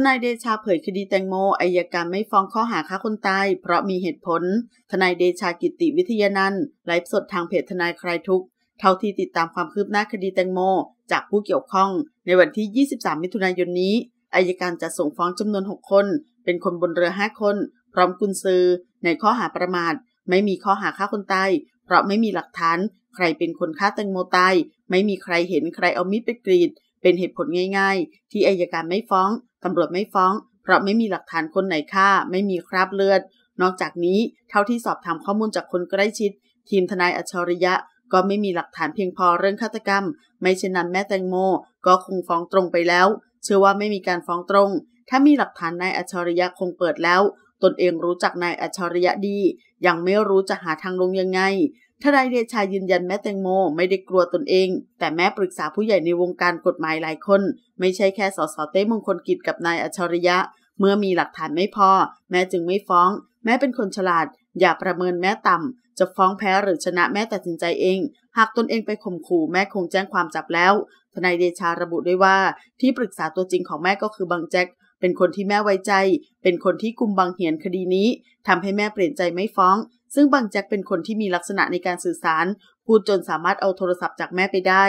ทนายเดชาเผยคดีแตงโมอายการไม่ฟ้องข้อหาฆ่าคนตายเพราะมีเหตุผล ทนายเดชากิติวิทยานันท์ไลฟ์สดทางเพจทนายใครทุก เท่าที่ติดตามความคืบหน้าคดีแตงโม จากผู้เกี่ยวข้อง ในวันที่ 23 มิถุนายนนี้ อายการจะส่งฟ้องจำนวน 6 คน เป็นคนบนเรือ 5 คน พร้อมกุญซือ ในข้อหาประมาทไม่มีข้อหาฆ่าคนตายเพราะไม่มีหลักฐาน ใครเป็นคนฆ่าแตงโมตายไม่มีใครเห็นใครเอามีดไปกรีดเป็นเหตุผลง่ายๆ ที่อายการไม่ฟ้องตำรวจไม่ฟ้อง เพราะไม่มีหลักฐานคนไหนฆ่าไม่มีคราบเลือด นอกจากนี้ เท่าที่สอบถามข้อมูลจากคนใกล้ชิด ทีมทนายอัจฉริยะก็ไม่มีหลักฐานเพียงพอเรื่องฆาตกรรม ไม่เช่นนั้นแม่แตงโมก็คงฟ้องตรงไปแล้ว เชื่อว่าไม่มีการฟ้องตรง ถ้ามีหลักฐานนายอัจฉริยะคงเปิดแล้ว ตนเองรู้จักนายอัจฉริยะดี ยังไม่รู้จะหาทางลงยังไงทนายเดชายืนยันแม้แตงโมไม่ได้กลัวตนเอง แต่แม้ปรึกษาผู้ใหญ่ในวงการกฎหมายหลายคน ไม่ใช่แค่สสเต้มงคลกิจกับนายอชริยะ เมื่อมีหลักฐานไม่พอ แม้จึงไม่ฟ้อง แม้เป็นคนฉลาด อย่าประเมินแม้ต่ำจะฟ้องแพ้หรือชนะแม้ตัดสินใจเอง หากตนเองไปข่มขู่แม่คงแจ้งความจับแล้ว ทนายเดชาระบุด้วยว่า ที่ปรึกษาตัวจริงของแม่ก็คือบังแจ็คเป็นคนที่แม่ไว้ใจ เป็นคนที่กุมบังเหียนคดีนี้ ทำให้แม่เปลี่ยนใจไม่ฟ้องซึ่งบางแจ็คเป็นคนที่มีลักษณะในการสื่อสาร พูดจนสามารถเอาโทรศัพท์จากแม่ไปได้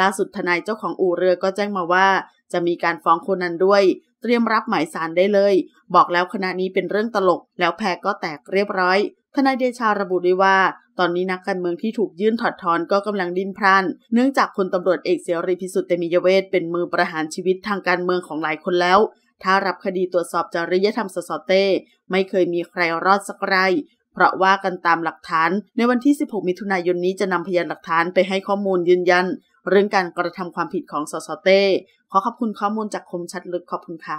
ล่าสุดทนายเจ้าของอู่เรือก็แจ้งมาว่า จะมีการฟ้องคนนั้นด้วย เตรียมรับหมายสารได้เลย บอกแล้วคณะนี้เป็นเรื่องตลก แล้วแพรก็แตกเรียบร้อย ทนายเดชาระบุด้วยว่า ตอนนี้นักการเมืองที่ถูกยื่นถอดถอนก็กำลังดิ้นพรานเนื่องจากคนตำรวจเอกเสรีพิสุทธิ์เตมียเวทเป็นมือประหารชีวิตทางการเมืองของหลายคนแล้ว ถ้ารับคดีตรวจสอบจริยธรรมสสเต้ไม่เคยมีใครรอดสักรายเพราะว่ากันตามหลักฐาน ในวันที่ 16 มิถุนายนนี้จะนำพยานหลักฐานไปให้ข้อมูลยืนยัน เรื่องการกระทำความผิดของสสเต้ขอขอบคุณข้อมูลจากคมชัดลึกขอบคุณค่ะ